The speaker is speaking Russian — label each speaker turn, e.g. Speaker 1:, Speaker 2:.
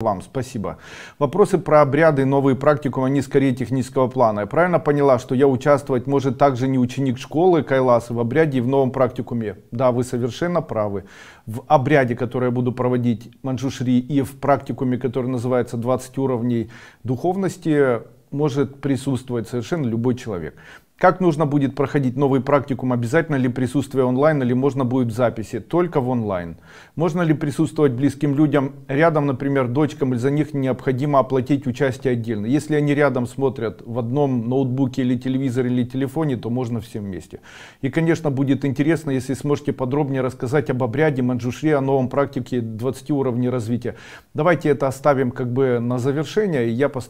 Speaker 1: Вам спасибо. Вопросы про обряды, и новые практикумы, они скорее технического плана. Я правильно поняла, что я участвовать может также не ученик школы Кайласа в обряде и в новом практикуме? Да, вы совершенно правы. В обряде, который я буду проводить в Манчжушри и в практикуме, который называется 20 уровней духовности, может присутствовать совершенно любой человек. Как нужно будет проходить новый практикум? Обязательно ли присутствие онлайн или можно будет в записи? Только в онлайн. Можно ли присутствовать близким людям рядом, например, дочкам, или за них необходимо оплатить участие отдельно? Если они рядом смотрят в одном ноутбуке или телевизоре или телефоне, то можно всем вместе. И, конечно, будет интересно, если сможете подробнее рассказать об обряде Манджушри, о новом практике 20 уровней развития. Давайте это оставим как бы на завершение, и я поставлю